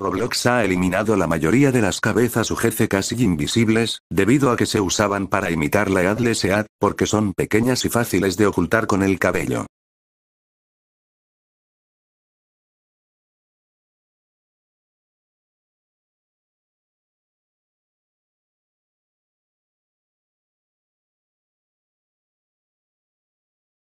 Roblox ha eliminado la mayoría de las cabezas UGC casi invisibles, debido a que se usaban para imitar la Adlesead, porque son pequeñas y fáciles de ocultar con el cabello.